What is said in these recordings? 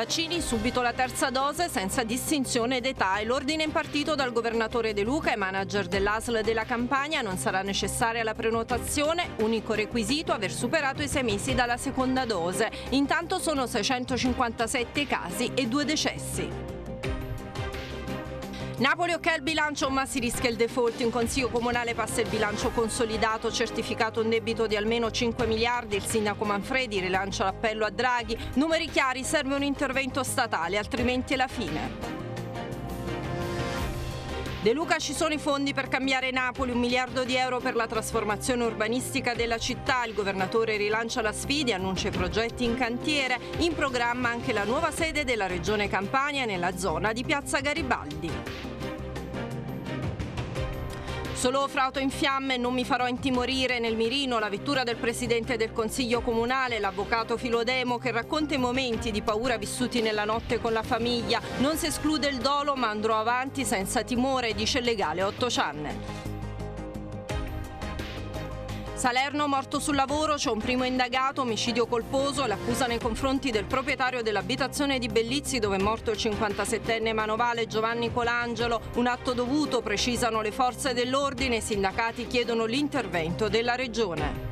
Vaccini subito la terza dose senza distinzione d'età e l'ordine impartito dal governatore De Luca e manager dell'ASL della Campania non sarà necessaria la prenotazione, unico requisito aver superato i sei mesi dalla seconda dose. Intanto sono 657 casi e due decessi. Napoli ok al bilancio ma si rischia il default, in Consiglio Comunale passa il bilancio consolidato, certificato un debito di almeno 5 miliardi, il sindaco Manfredi rilancia l'appello a Draghi, numeri chiari, serve un intervento statale altrimenti è la fine. De Luca ci sono i fondi per cambiare Napoli, un miliardo di euro per la trasformazione urbanistica della città, il governatore rilancia la sfida, e annuncia i progetti in cantiere, in programma anche la nuova sede della regione Campania nella zona di Piazza Garibaldi. Solo frauto in fiamme, non mi farò intimorire nel mirino la vettura del presidente del Consiglio Comunale, l'avvocato Filodemo, che racconta i momenti di paura vissuti nella notte con la famiglia. Non si esclude il dolo, ma andrò avanti senza timore, dice il legale Otto Cianne. Salerno morto sul lavoro, c'è un primo indagato, omicidio colposo, l'accusa nei confronti del proprietario dell'abitazione di Bellizzi dove è morto il 57enne manovale Giovanni Colangelo, un atto dovuto, precisano le forze dell'ordine, i sindacati chiedono l'intervento della regione.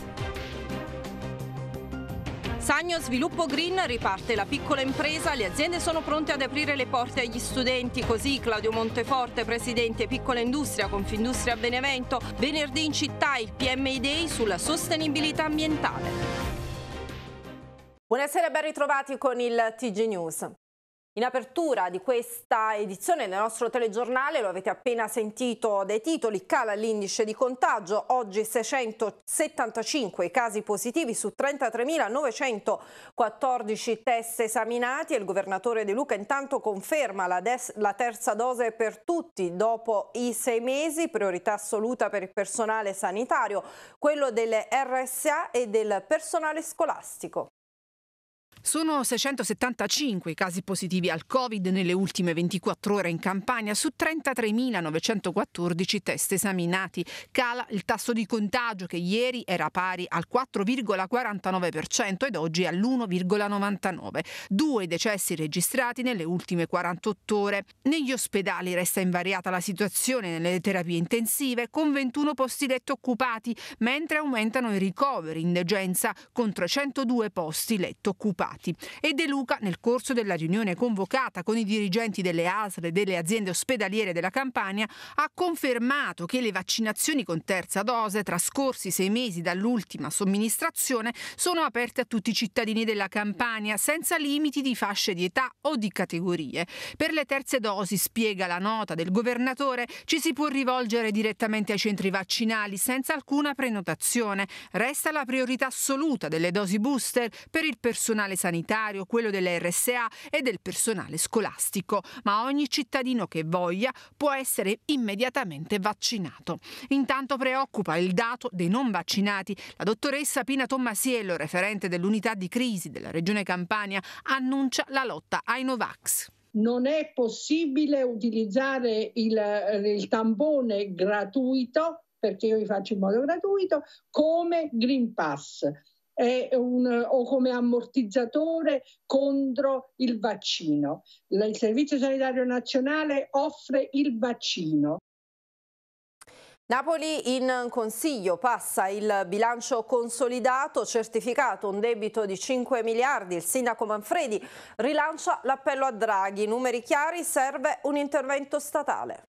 Sannio Sviluppo Green riparte la piccola impresa, le aziende sono pronte ad aprire le porte agli studenti, così Claudio Monteforte, presidente Piccola Industria Confindustria Benevento, venerdì in città il PMI Day sulla sostenibilità ambientale. Buonasera e ben ritrovati con il TG News. In apertura di questa edizione del nostro telegiornale, lo avete appena sentito dai titoli, cala l'indice di contagio, oggi 675 casi positivi su 33.914 test esaminati e il governatore De Luca intanto conferma la, la terza dose per tutti dopo i sei mesi, priorità assoluta per il personale sanitario, quello delle RSA e del personale scolastico. Sono 675 i casi positivi al Covid nelle ultime 24 ore in Campania su 33.914 test esaminati. Cala il tasso di contagio che ieri era pari al 4,49% ed oggi all'1,99. Due decessi registrati nelle ultime 48 ore. Negli ospedali resta invariata la situazione nelle terapie intensive con 21 posti letto occupati, mentre aumentano i ricoveri in degenza con 302 posti letto occupati impiegati e De Luca nel corso della riunione convocata con i dirigenti delle ASL e delle aziende ospedaliere della Campania ha confermato che le vaccinazioni con terza dose trascorsi sei mesi dall'ultima somministrazione sono aperte a tutti i cittadini della Campania senza limiti di fasce di età o di categorie. Per le terze dosi, spiega la nota del governatore, ci si può rivolgere direttamente ai centri vaccinali senza alcuna prenotazione. Resta la priorità assoluta delle dosi booster per il personale sanitario, quello delle RSA e del personale scolastico, ma ogni cittadino che voglia può essere immediatamente vaccinato. Intanto preoccupa il dato dei non vaccinati. La dottoressa Pina Tommasiello, referente dell'unità di crisi della Regione Campania, annuncia la lotta ai Novax non è possibile utilizzare il, il, tampone gratuito, perché io vi faccio in modo gratuito, come Green Pass un, o come ammortizzatore contro il vaccino. Il Servizio Sanitario Nazionale offre il vaccino. Napoli in consiglio passa il bilancio consolidato, certificato un debito di 5 miliardi, il sindaco Manfredi rilancia l'appello a Draghi, numeri chiari, serve un intervento statale.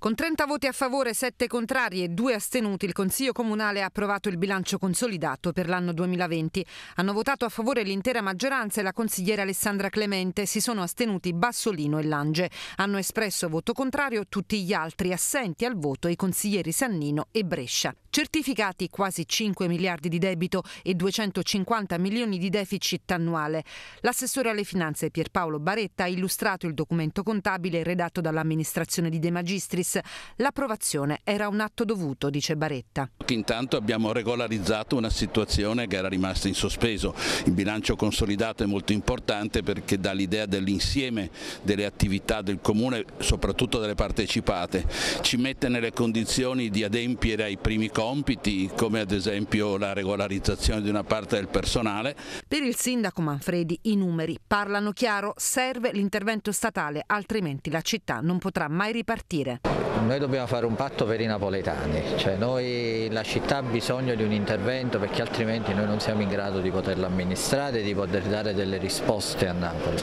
Con 30 voti a favore, 7 contrari e 2 astenuti, il Consiglio Comunale ha approvato il bilancio consolidato per l'anno 2020. Hanno votato a favore l'intera maggioranza e la consigliera Alessandra Clemente. Si sono astenuti Bassolino e Lange. Hanno espresso voto contrario tutti gli altri assenti al voto i consiglieri Sannino e Brescia certificati quasi 5 miliardi di debito e 250 milioni di deficit annuale. L'assessore alle finanze Pierpaolo Baretta ha illustrato il documento contabile redatto dall'amministrazione di De Magistris. L'approvazione era un atto dovuto, dice Baretta. Intanto abbiamo regolarizzato una situazione che era rimasta in sospeso. Il bilancio consolidato è molto importante perché dà l'idea dell'insieme delle attività del Comune, soprattutto delle partecipate. Ci mette nelle condizioni di adempiere ai primi compiti compiti come ad esempio la regolarizzazione di una parte del personale. Per il sindaco Manfredi i numeri parlano chiaro, serve l'intervento statale altrimenti la città non potrà mai ripartire. Noi dobbiamo fare un patto per i napoletani, cioè noi, la città ha bisogno di un intervento perché altrimenti noi non siamo in grado di poterlo amministrare, e di poter dare delle risposte a Napoli.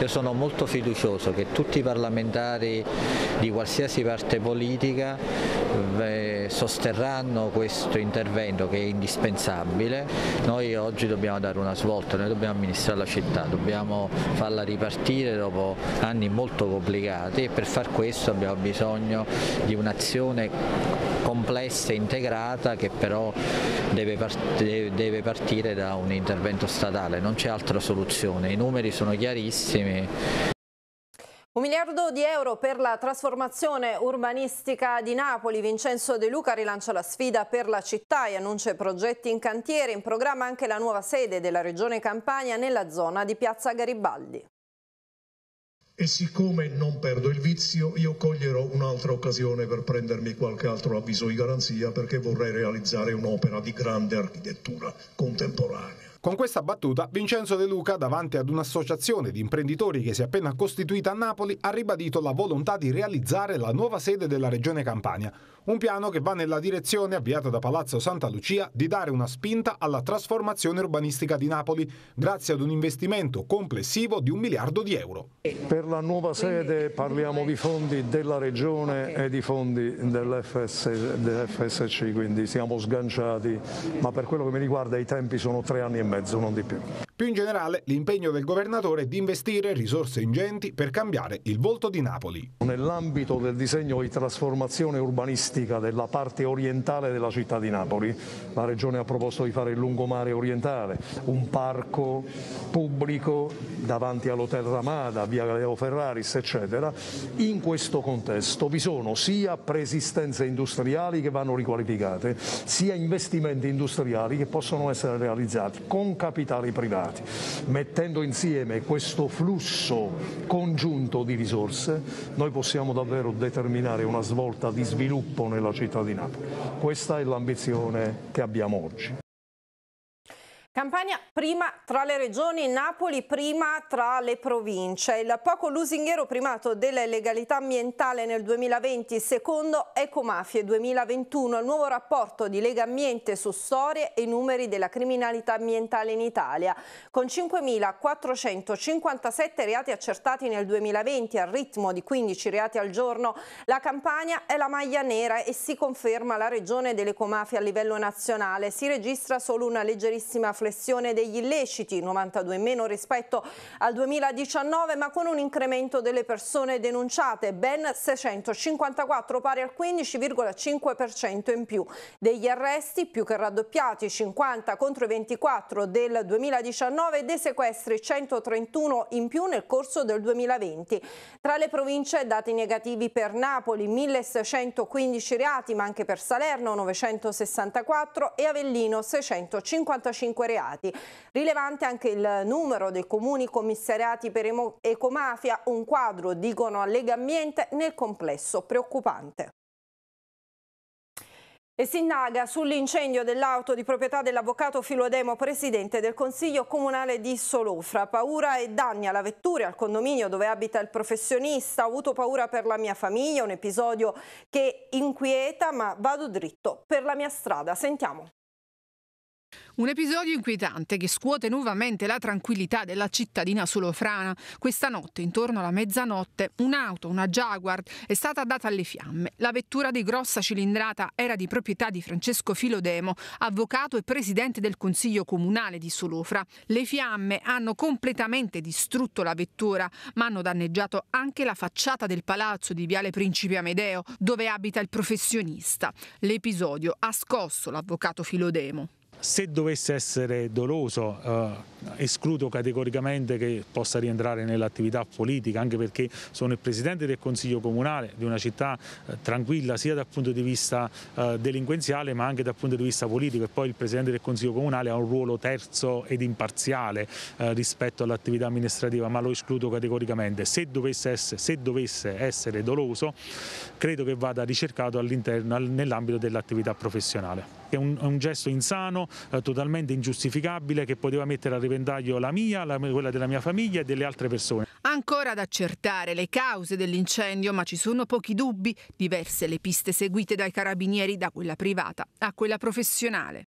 Io sono molto fiducioso che tutti i parlamentari di qualsiasi parte politica eh, sosterranno hanno questo intervento che è indispensabile, noi oggi dobbiamo dare una svolta, noi dobbiamo amministrare la città, dobbiamo farla ripartire dopo anni molto complicati e per far questo abbiamo bisogno di un'azione complessa e integrata che però deve, partire da un intervento statale, non c'è altra soluzione, i numeri sono chiarissimi. Un miliardo di euro per la trasformazione urbanistica di Napoli. Vincenzo De Luca rilancia la sfida per la città e annuncia progetti in cantiere. In programma anche la nuova sede della Regione Campania nella zona di Piazza Garibaldi. E siccome non perdo il vizio, io coglierò un'altra occasione per prendermi qualche altro avviso di garanzia perché vorrei realizzare un'opera di grande architettura contemporanea. Con questa battuta, Vincenzo De Luca, davanti ad un'associazione di imprenditori che si è appena costituita a Napoli, ha ribadito la volontà di realizzare la nuova sede della Regione Campania, un piano che va nella direzione, avviata da Palazzo Santa Lucia, di dare una spinta alla trasformazione urbanistica di Napoli, grazie ad un investimento complessivo di un miliardo di euro. Per la nuova sede parliamo di fondi della Regione e di fondi dell'FSC, quindi siamo sganciati, ma per quello che mi riguarda i tempi sono tre anni e mezzo, non di più. Più in generale, l'impegno del governatore è di investire risorse ingenti per cambiare il volto di Napoli. Nell'ambito del disegno di trasformazione urbanistica turistica della parte orientale della città di Napoli. La Regione ha proposto di fare il lungomare orientale, un parco pubblico davanti all'Hotel Ramada, via Galeo Ferraris, eccetera. In questo contesto vi sono sia preesistenze industriali che vanno riqualificate, sia investimenti industriali che possono essere realizzati con capitali privati, mettendo insieme questo flusso congiunto di risorse, noi possiamo davvero determinare una svolta di sviluppo nella città di Napoli. Questa è l'ambizione che abbiamo oggi. Campania prima tra le regioni, Napoli prima tra le province. Il poco lusinghiero primato della legalità ambientale nel 2020, secondo Ecomafie 2021, il nuovo rapporto di Lega Ambiente su storie e numeri della criminalità ambientale in Italia, con 5.457 reati accertati nel 2020 al ritmo di 15 reati al giorno, la Campania è la maglia nera e si conferma la regione dell'Ecomafie a livello nazionale. Si registra solo una leggerissima flessibilità flessione degli illeciti, 92 in meno rispetto al 2019, ma con un incremento delle persone denunciate, ben 654 pari al 15,5% in più. Degli arresti più che raddoppiati, 50 contro i 24 del 2019 dei sequestri 131 in più nel corso del 2020. Tra le province dati negativi per Napoli 1615 reati, ma anche per Salerno 964 e Avellino 655 reati reati. Rilevante anche il numero dei comuni commissariati per ecomafia, un quadro, dicono a Lega Ambiente, nel complesso preoccupante. E si indaga sull'incendio dell'auto di proprietà dell'avvocato Filodemo, presidente del Consiglio Comunale di Solofra. Paura e danni alla vettura, e al condominio dove abita il professionista. Ho avuto paura per la mia famiglia, un episodio che inquieta, ma vado dritto per la mia strada. Sentiamo. Un episodio inquietante che scuote nuovamente la tranquillità della cittadina solofrana. Questa notte, intorno alla mezzanotte, un'auto, una Jaguar, è stata data alle fiamme. La vettura di grossa cilindrata era di proprietà di Francesco Filodemo, avvocato e presidente del Consiglio Comunale di Solofra. Le fiamme hanno completamente distrutto la vettura, ma hanno danneggiato anche la facciata del palazzo di Viale Principe Amedeo, dove abita il professionista. L'episodio ha scosso l'avvocato Filodemo se dovesse essere doloso eh, escludo categoricamente che possa rientrare nell'attività politica, anche perché sono il presidente del Consiglio Comunale di una città eh, tranquilla sia dal punto di vista eh, delinquenziale ma anche dal punto di vista politico e poi il presidente del Consiglio Comunale ha un ruolo terzo ed imparziale eh, rispetto all'attività amministrativa, ma lo escludo categoricamente. Se dovesse essere, se dovesse essere doloso, credo che vada ricercato nell'ambito dell'attività professionale. È un, è un gesto insano, totalmente ingiustificabile, che poteva mettere a rivedere calendario la mia, la, quella della mia famiglia e delle altre persone. Ancora ad accertare le cause dell'incendio, ma ci sono pochi dubbi, diverse le piste seguite dai carabinieri da quella privata a quella professionale.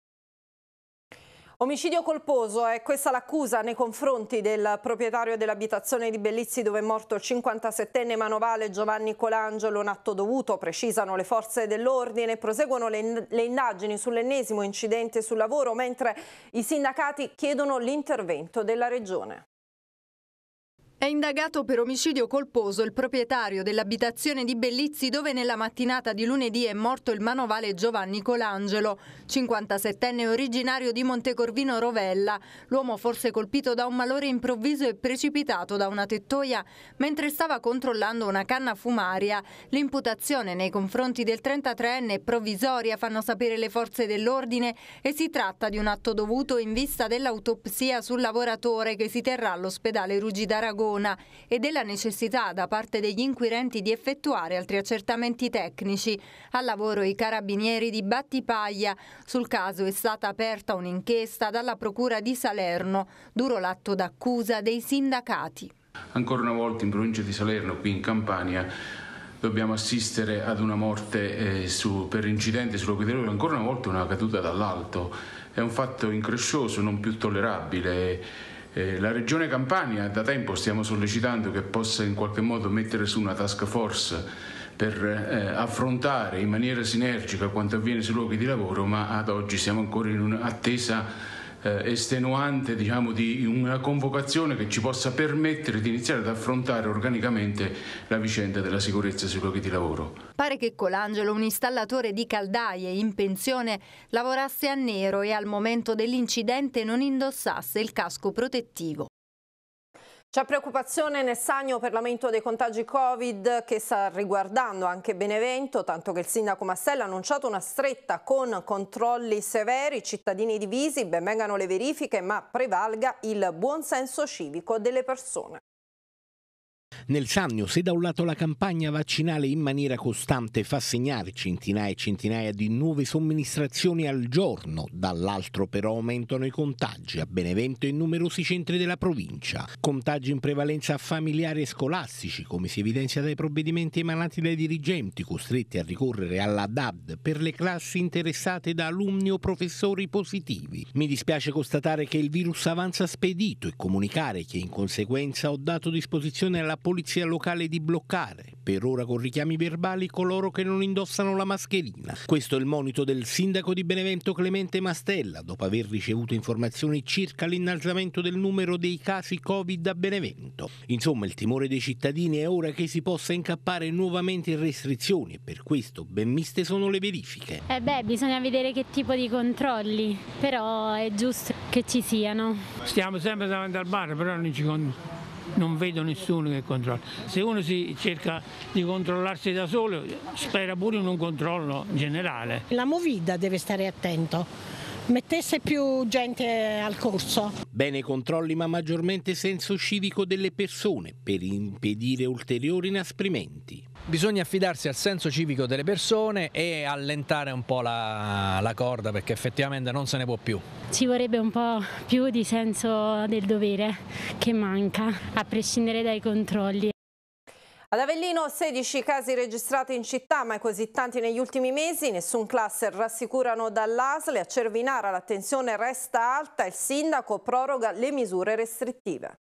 Omicidio colposo, è questa l'accusa nei confronti del proprietario dell'abitazione di Bellizzi dove è morto il 57enne manovale Giovanni Colangelo, un atto dovuto, precisano le forze dell'ordine, proseguono le, le indagini sull'ennesimo incidente sul lavoro mentre i sindacati chiedono l'intervento della regione. È indagato per omicidio colposo il proprietario dell'abitazione di Bellizzi dove nella mattinata di lunedì è morto il manovale Giovanni Colangelo, 57enne originario di Montecorvino Rovella, l'uomo forse colpito da un malore improvviso e precipitato da una tettoia mentre stava controllando una canna fumaria. L'imputazione nei confronti del 33enne è provvisoria, fanno sapere le forze dell'ordine e si tratta di un atto dovuto in vista dell'autopsia sul lavoratore che si terrà all'ospedale Ruggi d'Aragona Savona e della necessità da parte degli inquirenti di effettuare altri accertamenti tecnici. Al lavoro i carabinieri di Battipaglia. Sul caso è stata aperta un'inchiesta dalla Procura di Salerno, duro l'atto d'accusa dei sindacati. Ancora una volta in provincia di Salerno, qui in Campania, dobbiamo assistere ad una morte eh, su, per incidente sull'equità ancora una volta una caduta dall'alto. È un fatto increscioso, non più tollerabile eh, la Regione Campania da tempo stiamo sollecitando che possa in qualche modo mettere su una task force per eh, affrontare in maniera sinergica quanto avviene sui luoghi di lavoro, ma ad oggi siamo ancora in un'attesa eh, estenuante diciamo, di una convocazione che ci possa permettere di iniziare ad affrontare organicamente la vicenda della sicurezza sui luoghi di lavoro. Pare che Colangelo, un installatore di caldaie in pensione, lavorasse a nero e al momento dell'incidente non indossasse il casco protettivo. C'è preoccupazione nel Sagno per l'aumento dei contagi Covid che sta riguardando anche Benevento, tanto che il sindaco Mastella ha annunciato una stretta con controlli severi, cittadini divisi, benvengano le verifiche, ma prevalga il buon senso civico delle persone. Nel Sannio, se da un lato la campagna vaccinale in maniera costante fa segnare centinaia e centinaia di nuove somministrazioni al giorno, dall'altro però aumentano i contagi a Benevento e in numerosi centri della provincia. Contagi in prevalenza familiari e scolastici, come si evidenzia dai provvedimenti emanati dai dirigenti costretti a ricorrere alla DAD per le classi interessate da alunni o professori positivi. Mi dispiace constatare che il virus avanza spedito e comunicare che in conseguenza ho dato disposizione alla la polizia locale di bloccare, per ora con richiami verbali, coloro che non indossano la mascherina. Questo è il monito del sindaco di Benevento Clemente Mastella, dopo aver ricevuto informazioni circa l'innalzamento del numero dei casi Covid a Benevento. Insomma, il timore dei cittadini è ora che si possa incappare nuovamente in restrizioni e per questo ben miste sono le verifiche. Eh beh, bisogna vedere che tipo di controlli, però è giusto che ci siano. Stiamo sempre davanti al bar, però non ci controlliamo non vedo nessuno che controlla. Se uno si cerca di controllarsi da solo, spera pure in un controllo generale. La Movida deve stare attento mettesse più gente al corso. Bene i controlli ma maggiormente senso civico delle persone per impedire ulteriori inasprimenti. Bisogna affidarsi al senso civico delle persone e allentare un po' la, la corda perché effettivamente non se ne può più. Ci vorrebbe un po' più di senso del dovere che manca, a prescindere dai controlli. Ad Avellino 16 casi registrati in città, ma così tanti negli ultimi mesi, nessun cluster rassicurano dall'ASL, a Cervinara l'attenzione resta alta, il sindaco proroga le misure restrittive.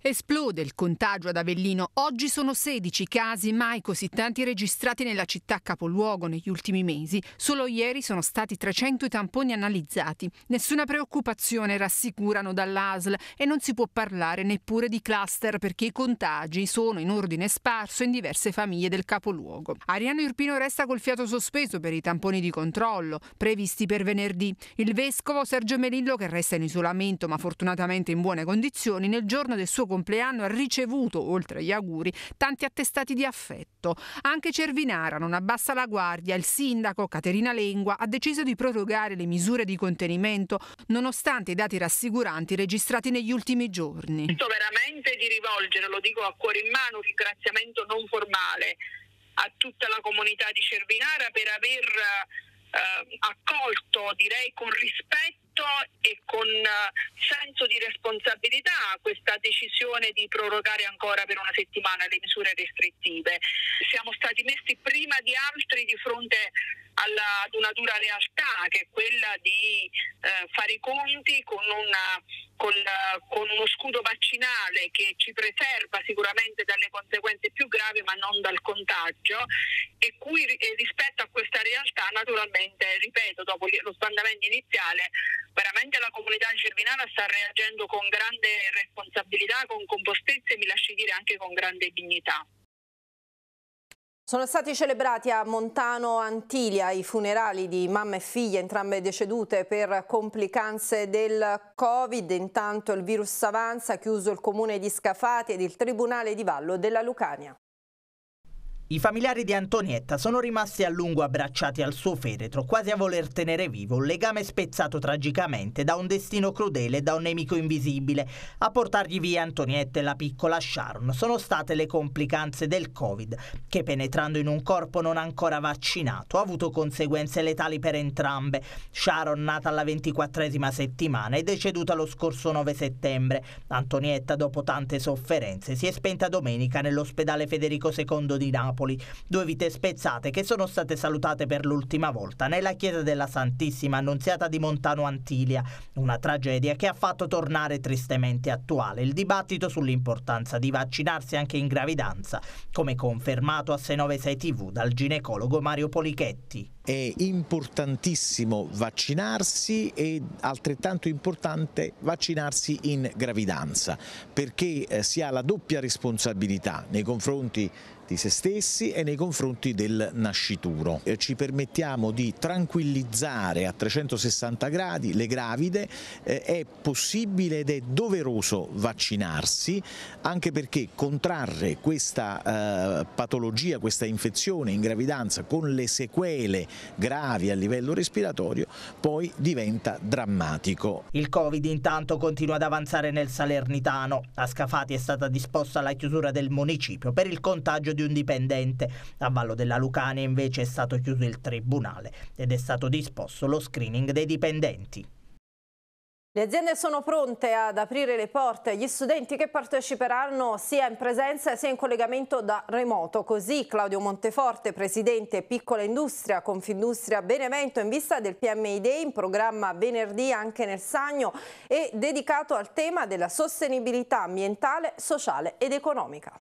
Esplode il contagio ad Avellino. Oggi sono 16 casi, mai così tanti registrati nella città capoluogo negli ultimi mesi. Solo ieri sono stati 300 i tamponi analizzati. Nessuna preoccupazione, rassicurano dall'ASL, e non si può parlare neppure di cluster perché i contagi sono in ordine sparso in diverse famiglie del capoluogo. Ariano Irpino resta col fiato sospeso per i tamponi di controllo, previsti per venerdì. Il vescovo Sergio Melillo, che resta in isolamento ma fortunatamente in buone condizioni, nel giorno del suo compleanno ha ricevuto, oltre agli auguri, tanti attestati di affetto. Anche Cervinara non abbassa la guardia. Il sindaco, Caterina Lengua, ha deciso di prorogare le misure di contenimento nonostante i dati rassicuranti registrati negli ultimi giorni. Sento veramente di rivolgere, lo dico a cuore in mano, un ringraziamento non formale a tutta la comunità di Cervinara per aver eh, accolto, direi con rispetto, convinto e con eh, senso di responsabilità questa decisione di prorogare ancora per una settimana le misure restrittive. Siamo stati messi prima di altri di fronte alla, ad una dura realtà che è quella di eh, fare i conti con, una, con, la, eh, con, uno scudo vaccinale che ci preserva sicuramente dalle conseguenze più gravi ma non dal contagio e cui e rispetto a questa realtà naturalmente, ripeto, dopo lo sbandamento iniziale, veramente la comunità cervinana sta reagendo con grande responsabilità, con compostezza e mi lasci dire anche con grande dignità. Sono stati celebrati a Montano Antilia i funerali di mamma e figlia, entrambe decedute per complicanze del Covid. Intanto il virus avanza, chiuso il comune di Scafati ed il tribunale di Vallo della Lucania. I familiari di Antonietta sono rimasti a lungo abbracciati al suo feretro, quasi a voler tenere vivo un legame spezzato tragicamente da un destino crudele e da un nemico invisibile. A portargli via Antonietta e la piccola Sharon sono state le complicanze del Covid, che penetrando in un corpo non ancora vaccinato ha avuto conseguenze letali per entrambe. Sharon, nata alla 24esima settimana, è deceduta lo scorso 9 settembre. Antonietta, dopo tante sofferenze, si è spenta domenica nell'ospedale Federico II di Napoli. Napoli, due vite spezzate che sono state salutate per l'ultima volta nella chiesa della Santissima Annunziata di Montano Antilia, una tragedia che ha fatto tornare tristemente attuale il dibattito sull'importanza di vaccinarsi anche in gravidanza, come confermato a 696 TV dal ginecologo Mario Polichetti. È importantissimo vaccinarsi e altrettanto importante vaccinarsi in gravidanza perché eh, si ha la doppia responsabilità nei confronti di se stessi e nei confronti del nascituro. Eh, ci permettiamo di tranquillizzare a 360 gradi le gravide, eh, è possibile ed è doveroso vaccinarsi anche perché contrarre questa eh, patologia, questa infezione in gravidanza con le sequele gravi a livello respiratorio poi diventa drammatico. Il Covid intanto continua ad avanzare nel Salernitano. A Scafati è stata disposta la chiusura del municipio per il contagio di di un dipendente. A Vallo della Lucania invece è stato chiuso il tribunale ed è stato disposto lo screening dei dipendenti. Le aziende sono pronte ad aprire le porte agli studenti che parteciperanno sia in presenza sia in collegamento da remoto. Così Claudio Monteforte, presidente Piccola Industria, Confindustria Benevento, in vista del PMI Day, in programma venerdì anche nel Sagno e dedicato al tema della sostenibilità ambientale, sociale ed economica.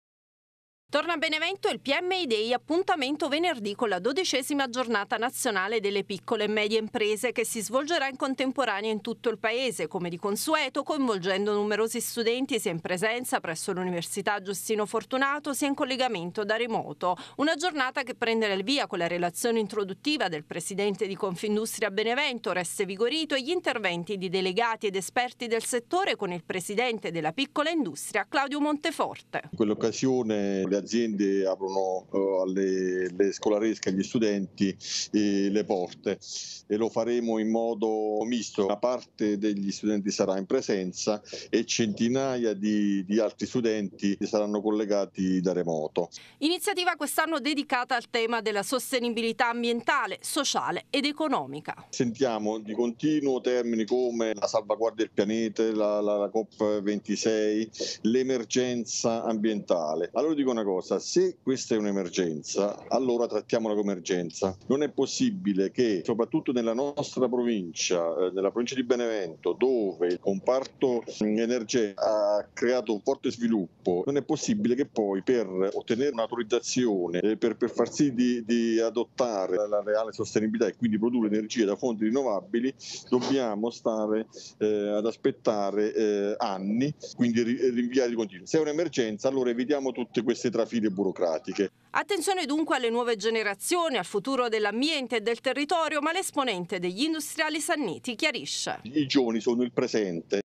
Torna a Benevento il PMI Day, appuntamento venerdì con la dodicesima giornata nazionale delle piccole e medie imprese che si svolgerà in contemporanea in tutto il paese, come di consueto, coinvolgendo numerosi studenti sia in presenza presso l'Università Giustino Fortunato sia in collegamento da remoto. Una giornata che prenderà il via con la relazione introduttiva del presidente di Confindustria Benevento, Reste Vigorito, e gli interventi di delegati ed esperti del settore con il presidente della piccola industria, Claudio Monteforte. In quell'occasione le aziende aprono uh, alle le scolaresche, agli studenti eh, le porte e lo faremo in modo misto. Una parte degli studenti sarà in presenza e centinaia di, di altri studenti saranno collegati da remoto. Iniziativa quest'anno dedicata al tema della sostenibilità ambientale, sociale ed economica. Sentiamo di continuo termini come la salvaguardia del pianeta, la, la, la COP26, l'emergenza ambientale. Allora dico una cosa, se questa è un'emergenza, allora trattiamola come emergenza. Non è possibile che, soprattutto nella nostra provincia, eh, nella provincia di Benevento, dove il comparto mm, energetico ha creato un forte sviluppo, non è possibile che poi per ottenere un'autorizzazione, eh, per, per far sì di, di adottare la reale sostenibilità e quindi produrre energia da fonti rinnovabili, dobbiamo stare eh, ad aspettare eh, anni, quindi rinviare di continuo. Se è un'emergenza, allora evitiamo tutte queste trafile burocratiche. Attenzione dunque alle nuove generazioni, al futuro dell'ambiente e del territorio, ma l'esponente degli industriali sanniti chiarisce. I giovani sono il presente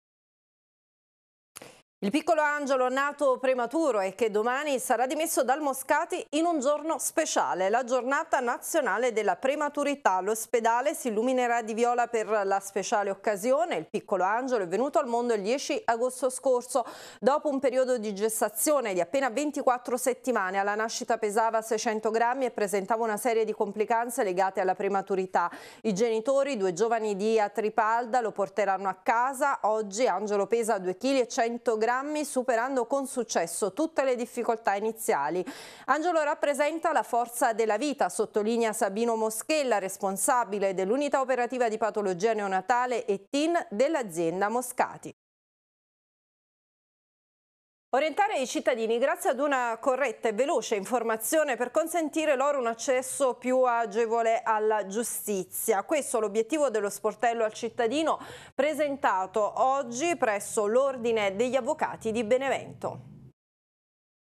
il piccolo Angelo nato prematuro e che domani sarà dimesso dal Moscati in un giorno speciale, la giornata nazionale della prematurità. L'ospedale si illuminerà di viola per la speciale occasione. Il piccolo Angelo è venuto al mondo il 10 agosto scorso dopo un periodo di gestazione di appena 24 settimane. Alla nascita pesava 600 grammi e presentava una serie di complicanze legate alla prematurità. I genitori, due giovani di Atripalda, lo porteranno a casa. Oggi Angelo pesa 2,1 kg grammi superando con successo tutte le difficoltà iniziali. Angelo rappresenta la forza della vita, sottolinea Sabino Moschella, responsabile dell'unità operativa di patologia neonatale e TIN dell'azienda Moscati. Orientare i cittadini grazie ad una corretta e veloce informazione per consentire loro un accesso più agevole alla giustizia. Questo è l'obiettivo dello sportello al cittadino presentato oggi presso l'Ordine degli Avvocati di Benevento.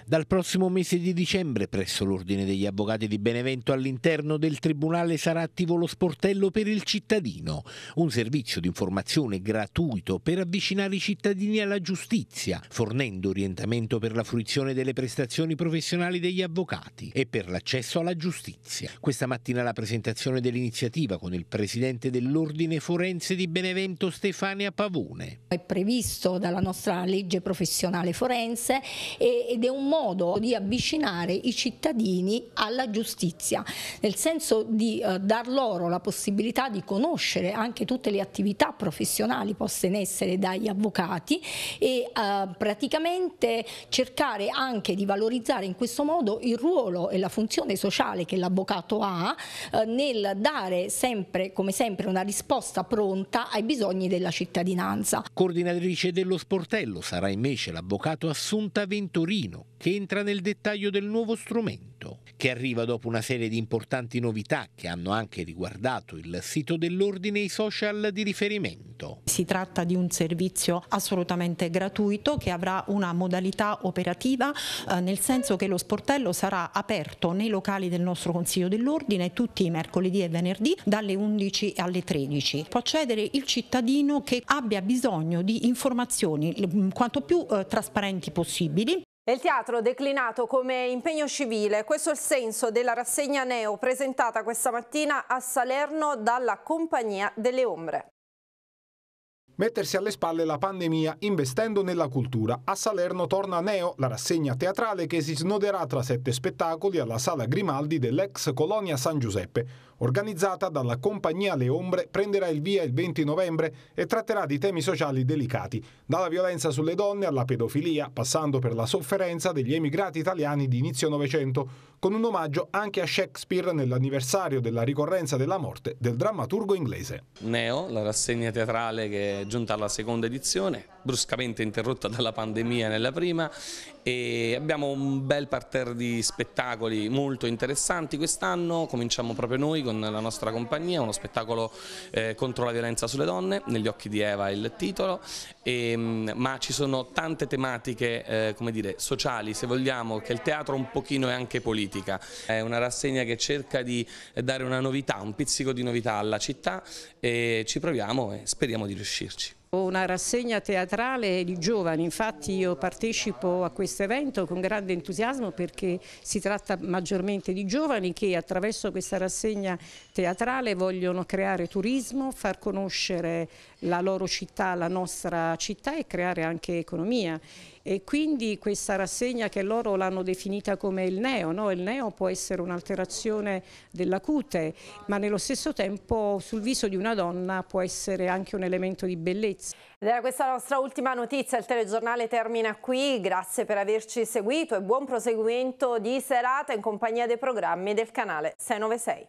Dal prossimo mese di dicembre presso l'Ordine degli Avvocati di Benevento all'interno del Tribunale sarà attivo lo sportello per il cittadino, un servizio di informazione gratuito per avvicinare i cittadini alla giustizia, fornendo orientamento per la fruizione delle prestazioni professionali degli avvocati e per l'accesso alla giustizia. Questa mattina la presentazione dell'iniziativa con il presidente dell'Ordine Forense di Benevento Stefania Pavone. È previsto dalla nostra legge professionale forense ed è un modo modo di avvicinare i cittadini alla giustizia, nel senso di eh, dar loro la possibilità di conoscere anche tutte le attività professionali poste in essere dagli avvocati e eh, praticamente cercare anche di valorizzare in questo modo il ruolo e la funzione sociale che l'avvocato ha eh, nel dare sempre, come sempre, una risposta pronta ai bisogni della cittadinanza. Coordinatrice dello sportello sarà invece l'avvocato Assunta Venturino, che entra nel dettaglio del nuovo strumento, che arriva dopo una serie di importanti novità che hanno anche riguardato il sito dell'ordine e i social di riferimento. Si tratta di un servizio assolutamente gratuito che avrà una modalità operativa, eh, nel senso che lo sportello sarà aperto nei locali del nostro Consiglio dell'Ordine tutti i mercoledì e venerdì dalle 11 alle 13. Può accedere il cittadino che abbia bisogno di informazioni mm, quanto più eh, trasparenti possibili il teatro declinato come impegno civile, questo è il senso della rassegna Neo presentata questa mattina a Salerno dalla Compagnia delle Ombre. Mettersi alle spalle la pandemia investendo nella cultura. A Salerno torna Neo, la rassegna teatrale che si snoderà tra sette spettacoli alla Sala Grimaldi dell'ex Colonia San Giuseppe organizzata dalla Compagnia Le Ombre, prenderà il via il 20 novembre e tratterà di temi sociali delicati, dalla violenza sulle donne alla pedofilia, passando per la sofferenza degli emigrati italiani di inizio Novecento, con un omaggio anche a Shakespeare nell'anniversario della ricorrenza della morte del drammaturgo inglese. Neo, la rassegna teatrale che è giunta alla seconda edizione, bruscamente interrotta dalla pandemia nella prima, e abbiamo un bel parterre di spettacoli molto interessanti quest'anno, cominciamo proprio noi con la nostra compagnia, uno spettacolo eh, contro la violenza sulle donne, negli occhi di Eva il titolo, e, ehm, ma ci sono tante tematiche eh, come dire, sociali, se vogliamo, che il teatro un pochino è anche politica. È una rassegna che cerca di dare una novità, un pizzico di novità alla città e ci proviamo e speriamo di riuscirci una rassegna teatrale di giovani, infatti io partecipo a questo evento con grande entusiasmo perché si tratta maggiormente di giovani che attraverso questa rassegna teatrale vogliono creare turismo, far conoscere la loro città, la nostra città e creare anche economia. E quindi questa rassegna che loro l'hanno definita come il neo, no? il neo può essere un'alterazione della cute, ma nello stesso tempo sul viso di una donna può essere anche un elemento di bellezza. Ed era questa la nostra ultima notizia, il telegiornale termina qui, grazie per averci seguito e buon proseguimento di serata in compagnia dei programmi del canale 696.